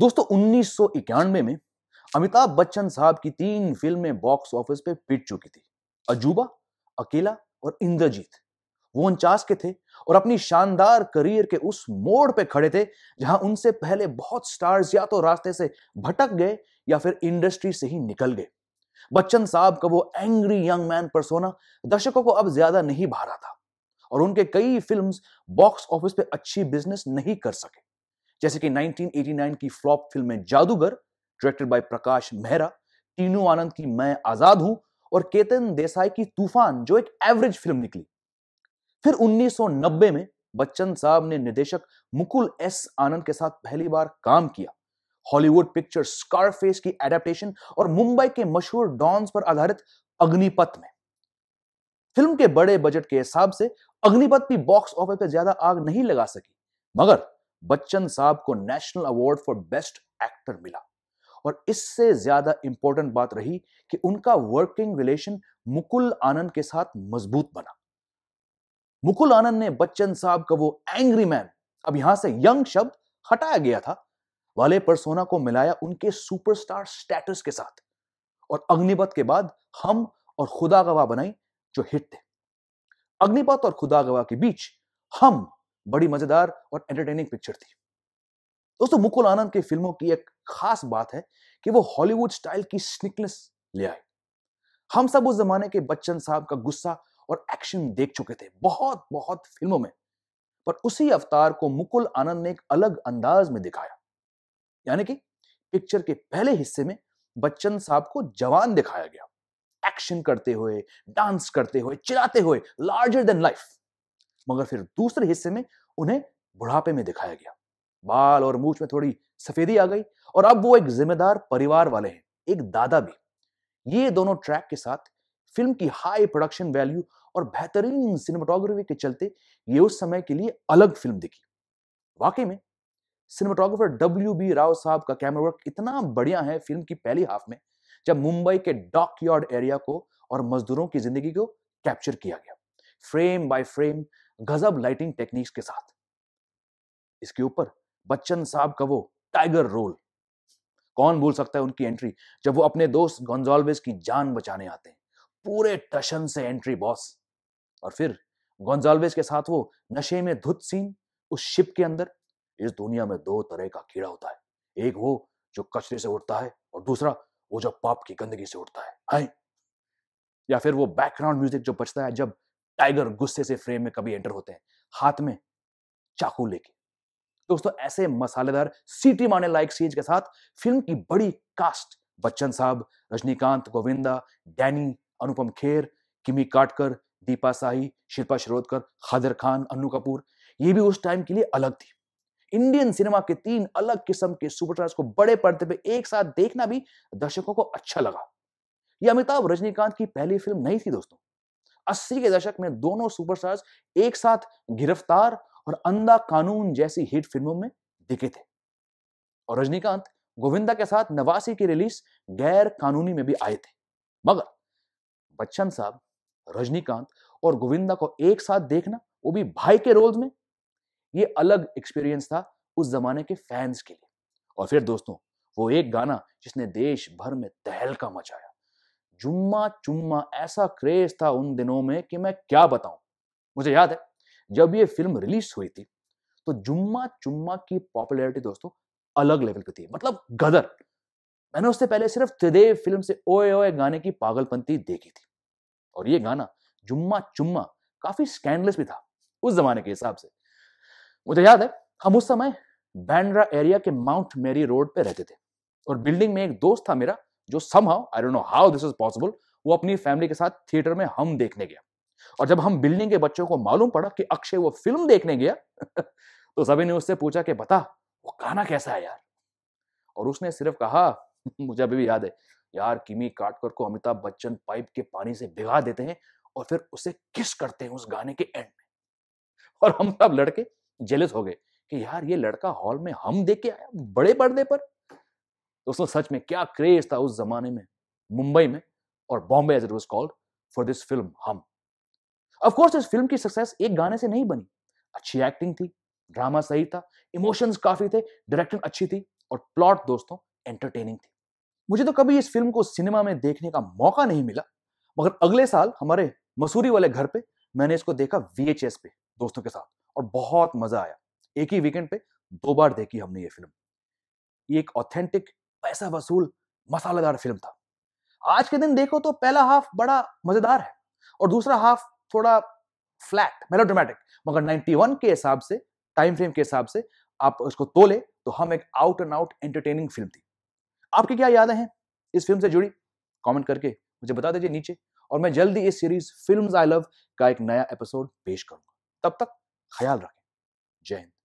दोस्तों उन्नीस में अमिताभ बच्चन साहब की तीन फिल्में बॉक्स ऑफिस पे पिट चुकी थी अजूबा अकेला और इंद्रजीत वो उनचास के थे और अपनी शानदार करियर के उस मोड़ पे खड़े थे जहां उनसे पहले बहुत स्टार्स या तो रास्ते से भटक गए या फिर इंडस्ट्री से ही निकल गए बच्चन साहब का वो एंग्री यंग मैन पर सोना दर्शकों को अब ज्यादा नहीं भा रहा था और उनके कई फिल्म्स बॉक्स ऑफिस पे अच्छी बिजनेस नहीं कर सके जैसे कि 1989 की फ्लॉप फिल्म है जादूगर डायरेक्टेड बाय प्रकाश मेहरा टीनू आनंद की मैं आजाद हूं और केतन देसाई की तूफान जो एक एवरेज फिल्म निकली फिर 1990 में बच्चन साहब ने निर्देशक मुकुल एस आनंद के साथ पहली बार काम किया हॉलीवुड पिक्चर स्कारफेस की एडेप्टेशन और मुंबई के मशहूर डॉन्स पर आधारित अग्निपथ में फिल्म के बड़े बजट के हिसाब से अग्निपथ भी बॉक्स ऑफिस पर ज्यादा आग नहीं लगा सकी मगर बच्चन साहब को national award for best actor मिला और इससे ज्यादा इंपॉर्टेंट बात रही कि उनका वर्किंग रिलेशन मुकुल आनंद के साथ मजबूत बना मुकुल आनंद ने बच्चन साहब का वो एंग्री मैन अब यहां से यंग शब्द हटाया गया था वाले परसोना को मिलाया उनके सुपरस्टार स्टेटस के साथ और अग्निपथ के बाद हम और खुदा गवाह बनाई जो हिट थे अग्निपथ और खुदा गवाह के बीच हम बड़ी मजेदार और एंटरटेनिंग पिक्चर थी दोस्तों मुकुल आनंद की फिल्मों की एक खास बात है कि वो हॉलीवुड स्टाइल की स्निकनेस ले आए हम सब उस जमाने के बच्चन साहब का गुस्सा और एक्शन देख चुके थे बहुत बहुत फिल्मों में पर उसी अवतार को मुकुल आनंद ने एक अलग अंदाज में दिखाया यानी कि पिक्चर के पहले हिस्से में बच्चन साहब को जवान दिखाया गया एक्शन करते हुए डांस करते हुए चिल्लाते हुए लार्जर देन लाइफ मगर फिर दूसरे हिस्से में उन्हें बुढ़ापे में दिखाया गया बाल और मूछ में थोड़ी सफेदी आ गई और अब वो एक जिम्मेदार परिवार वाले हैं एक दादा भी ये दोनों ट्रैक के साथ फिल्म की हाई प्रोडक्शन वैल्यू और बेहतरीन सिनेमाटोग्राफी के चलते ये उस समय के लिए अलग फिल्म दिखी वाकई में सिनेमाटोग्राफर डब्ल्यू बी राव साहब का कैमरा वर्क इतना बढ़िया है फिल्म की पहली हाफ में जब मुंबई के डॉक यार्ड एरिया को और मजदूरों की जिंदगी को कैप्चर किया गया फ्रेम बाय फ्रेम गजब लाइटिंग टेक्निक्स के साथ इसके ऊपर बच्चन साहब का वो टाइगर रोल कौन भूल सकता है उनकी एंट्री जब वो अपने दोस्त गोंजाल्वेज की जान बचाने आते हैं पूरे टशन से एंट्री बॉस और फिर गोंजाल्वेज के साथ वो नशे में धुत सीन उस शिप के अंदर इस दुनिया में दो तरह का कीड़ा होता है एक वो जो कचरे से उठता है और दूसरा वो जो पाप की गंदगी से उठता है, है? या फिर वो बैकग्राउंड म्यूजिक जो बचता है जब टाइगर गुस्से से फ्रेम में कभी एंटर होते हैं हाथ में चाकू लेके दोस्तों ऐसे मसालेदार सीटी मारने लायक सीज के साथ फिल्म की बड़ी कास्ट बच्चन साहब रजनीकांत गोविंदा डैनी अनुपम खेर किमी काटकर दीपा साही शिल्पा शिरोदकर खादर खान अनु कपूर ये भी उस टाइम के लिए अलग थी इंडियन सिनेमा के तीन अलग किस्म के सुपरस्टार्स को बड़े पर्दे पे एक साथ देखना भी दर्शकों को अच्छा लगा यह अमिताभ रजनीकांत की पहली फिल्म नहीं थी दोस्तों अस्सी के दशक में दोनों सुपरस्टार्स एक साथ गिरफ्तार और अंधा कानून जैसी हिट फिल्मों में दिखे थे और रजनीकांत गोविंदा के साथ नवासी की रिलीज गैर कानूनी में भी आए थे मगर बच्चन साहब रजनीकांत और गोविंदा को एक साथ देखना वो भी भाई के रोल में ये अलग एक्सपीरियंस था उस जमाने के फैंस के लिए और फिर दोस्तों वो एक गाना जिसने देश भर में तहलका मचाया जुम्मा चुम्मा ऐसा क्रेज था उन दिनों में कि मैं क्या बताऊं मुझे याद है जब ये फिल्म रिलीज हुई थी तो जुम्मा चुम्मा की पॉपुलैरिटी दोस्तों अलग लेवल की थी मतलब गदर मैंने उससे पहले सिर्फ त्रिदेव फिल्म से ओए ओए गाने की पागलपंती देखी थी और ये गाना जुम्मा चुम्मा काफी स्कैंडलेस भी था उस जमाने के हिसाब से मुझे याद है हम उस समय बैंड्रा एरिया के माउंट मेरी रोड पे रहते थे और बिल्डिंग में एक दोस्त था मेरा जो somehow I don't know how this is possible वो अपनी फैमिली के साथ थिएटर में हम देखने गया और जब हम बिल्डिंग के बच्चों को मालूम पड़ा कि अक्षय वो फिल्म देखने गया तो सभी ने उससे पूछा कि बता वो गाना कैसा है यार और उसने सिर्फ कहा मुझे अभी भी याद है यार किमी काटकर को अमिताभ बच्चन पाइप के पानी से भिगा देते हैं और फिर उसे किस करते हैं उस गाने के एंड में और हम सब लड़के जेलिस हो गए कि यार ये लड़का हॉल में हम देख के आया बड़े पर्दे पर दोस्तों सच में क्या क्रेज था उस जमाने में मुंबई में और Bombay as it was called for this film हम ऑफकोर्स इस फिल्म की सक्सेस एक गाने से नहीं बनी अच्छी एक्टिंग थी ड्रामा सही था इमोशंस काफी थे डायरेक्टिंग अच्छी थी और प्लॉट दोस्तों एंटरटेनिंग थी मुझे तो कभी इस फिल्म को सिनेमा में देखने का मौका नहीं मिला मगर अगले साल हमारे मसूरी वाले घर पे मैंने इसको देखा वीएचएस पे दोस्तों के साथ और बहुत मजा आया एक ही वीकेंड पे दो बार देखी हमने ये फिल्म ये एक ऑथेंटिक पैसा वसूल मसालेदार फिल्म था आज के दिन देखो तो पहला हाफ बड़ा मजेदार है और दूसरा हाफ थोड़ा फ्लैट मेलोड्रामेटिक मगर 91 के हिसाब से टाइम फ्रेम के हिसाब से आप उसको तोले तो हम एक out and out entertaining film थी आपकी क्या यादें हैं इस फिल्म से जुड़ी कमेंट करके मुझे बता दीजिए नीचे और मैं जल्दी इस सीरीज फिल्म्स आई लव का एक नया एपिसोड पेश करूंगा तब तक ख्याल रखें जय हिंद